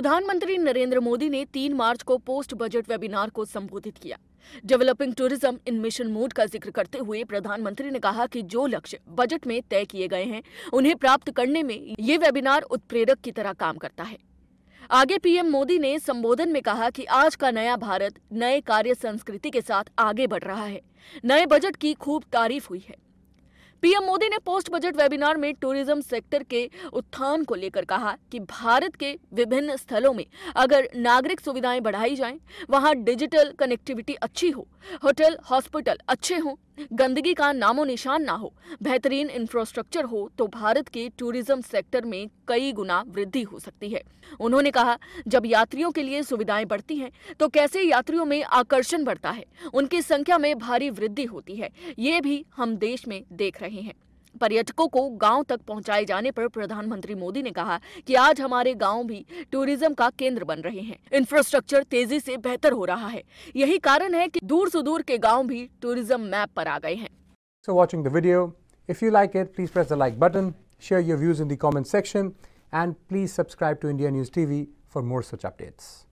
प्रधानमंत्री नरेंद्र मोदी ने 3 मार्च को पोस्ट बजट वेबिनार को संबोधित किया developing tourism in mission mode का जिक्र करते हुए प्रधानमंत्री ने कहा कि जो लक्ष्य बजट में तय किए गए हैं उन्हें प्राप्त करने में ये वेबिनार उत्प्रेरक की तरह काम करता है आगे पीएम मोदी ने संबोधन में कहा कि आज का नया भारत नए कार्य संस्कृति के साथ आगे बढ़ रहा है नए बजट की खूब तारीफ हुई है पीएम मोदी ने पोस्ट बजट वेबिनार में टूरिज्म सेक्टर के उत्थान को लेकर कहा कि भारत के विभिन्न स्थलों में अगर नागरिक सुविधाएं बढ़ाई जाएं, वहां डिजिटल कनेक्टिविटी अच्छी हो होटल हॉस्पिटल अच्छे हों गंदगी का नामो निशान ना हो बेहतरीन इंफ्रास्ट्रक्चर हो तो भारत के टूरिज्म सेक्टर में कई गुना वृद्धि हो सकती है उन्होंने कहा जब यात्रियों के लिए सुविधाएं बढ़ती हैं तो कैसे यात्रियों में आकर्षण बढ़ता है उनकी संख्या में भारी वृद्धि होती है ये भी हम देश में देख रहे हैं पर्यटकों को गांव तक पहुंचाए जाने पर प्रधानमंत्री मोदी ने कहा कि आज हमारे गांव भी टूरिज्म का केंद्र बन रहे हैं इंफ्रास्ट्रक्चर तेजी से बेहतर हो रहा है यही कारण है कि दूर सुदूर के गांव भी टूरिज्म मैप पर आ गए हैं so watching video if you like it please press the like button share your views in the comment section and please subscribe to India News TV for more such updates